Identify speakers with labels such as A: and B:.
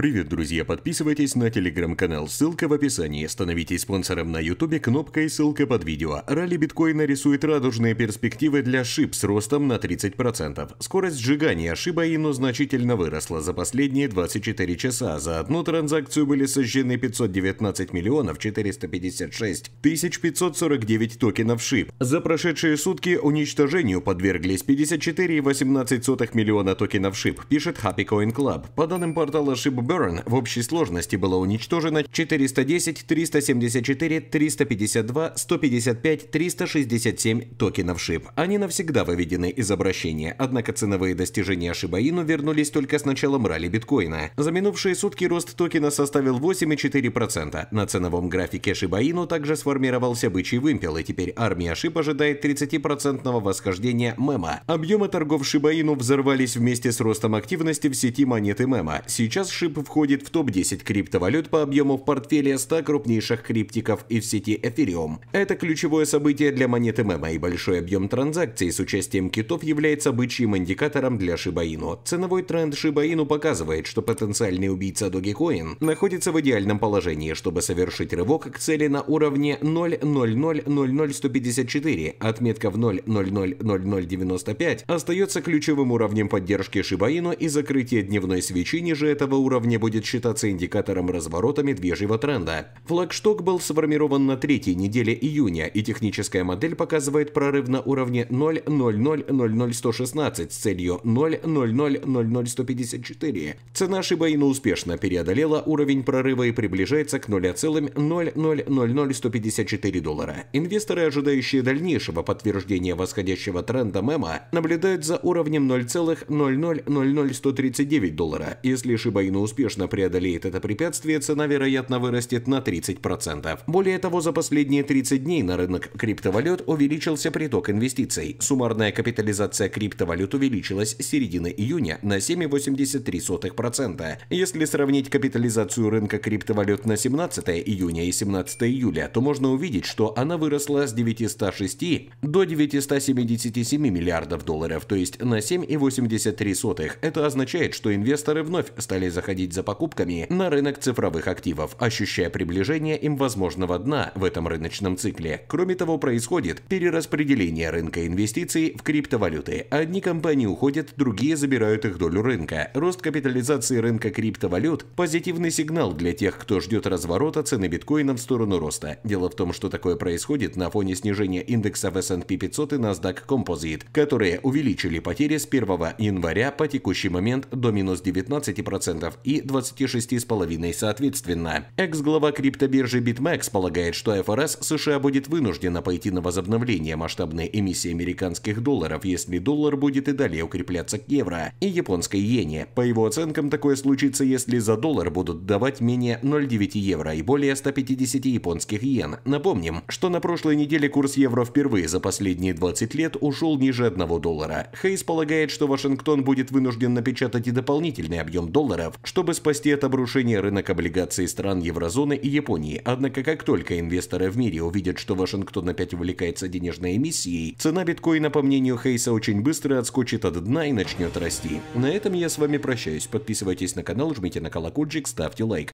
A: Привет, друзья! Подписывайтесь на телеграм-канал, ссылка в описании. Становитесь спонсором на ютубе, кнопка и ссылка под видео. Ралли биткоина рисует радужные перспективы для шип с ростом на 30%. Скорость сжигания шиба ино значительно выросла за последние 24 часа. За одну транзакцию были сожжены 519 миллионов 456 тысяч 549 токенов шип. За прошедшие сутки уничтожению подверглись 54,18 миллиона токенов шип, пишет Happy Coin Club. По данным портала шиба Берн в общей сложности было уничтожено 410, 374, 352, 155, 367 токенов шип. Они навсегда выведены из обращения, однако ценовые достижения Шибаину вернулись только с началом ралли биткоина. За минувшие сутки рост токена составил 8,4%. На ценовом графике Шибаину также сформировался бычий вымпел, и теперь армия шип ожидает 30% восхождения мема. Объемы торгов Шибаину взорвались вместе с ростом активности в сети монеты мема. Сейчас шип Типа входит в топ-10 криптовалют по объему в портфеле 100 крупнейших криптиков и в сети Ethereum. Это ключевое событие для монеты Мема и большой объем транзакций с участием китов является бычьим индикатором для Shiba Inu. Ценовой тренд Shiba Inu показывает, что потенциальный убийца Dogecoin находится в идеальном положении, чтобы совершить рывок к цели на уровне 0.0000154, отметка в 0.000095 остается ключевым уровнем поддержки Shiba Inu и закрытие дневной свечи ниже этого уровня уровня будет считаться индикатором разворота медвежьего тренда. Флагшток был сформирован на третьей неделе июня, и техническая модель показывает прорыв на уровне 0.0000116 с целью 0.0000154. Цена Шибаина успешно преодолела уровень прорыва и приближается к 0,0000154 доллара. Инвесторы, ожидающие дальнейшего подтверждения восходящего тренда мема, наблюдают за уровнем 0,0000139 доллара. Если Шибаину успешно успешно преодолеет это препятствие, цена, вероятно, вырастет на 30%. Более того, за последние 30 дней на рынок криптовалют увеличился приток инвестиций. Суммарная капитализация криптовалют увеличилась с середины июня на 7,83%. Если сравнить капитализацию рынка криптовалют на 17 июня и 17 июля, то можно увидеть, что она выросла с 906 до 977 миллиардов долларов, то есть на 7,83. Это означает, что инвесторы вновь стали заходить выходить за покупками на рынок цифровых активов, ощущая приближение им возможного дна в этом рыночном цикле. Кроме того, происходит перераспределение рынка инвестиций в криптовалюты. Одни компании уходят, другие забирают их долю рынка. Рост капитализации рынка криптовалют – позитивный сигнал для тех, кто ждет разворота цены биткоина в сторону роста. Дело в том, что такое происходит на фоне снижения индексов S&P 500 и NASDAQ Composite, которые увеличили потери с 1 января по текущий момент до минус 19% и и 26,5 соответственно. Экс-глава криптобиржи BitMEX полагает, что ФРС США будет вынуждена пойти на возобновление масштабной эмиссии американских долларов, если доллар будет и далее укрепляться к евро и японской иене. По его оценкам, такое случится, если за доллар будут давать менее 0,9 евро и более 150 японских иен. Напомним, что на прошлой неделе курс евро впервые за последние 20 лет ушел ниже 1 доллара. Хейс полагает, что Вашингтон будет вынужден напечатать и дополнительный объем долларов, что чтобы спасти от обрушения рынок облигаций стран еврозоны и Японии. Однако, как только инвесторы в мире увидят, что Вашингтон опять увлекается денежной эмиссией, цена биткоина, по мнению Хейса, очень быстро отскочит от дна и начнет расти. На этом я с вами прощаюсь. Подписывайтесь на канал, жмите на колокольчик, ставьте лайк.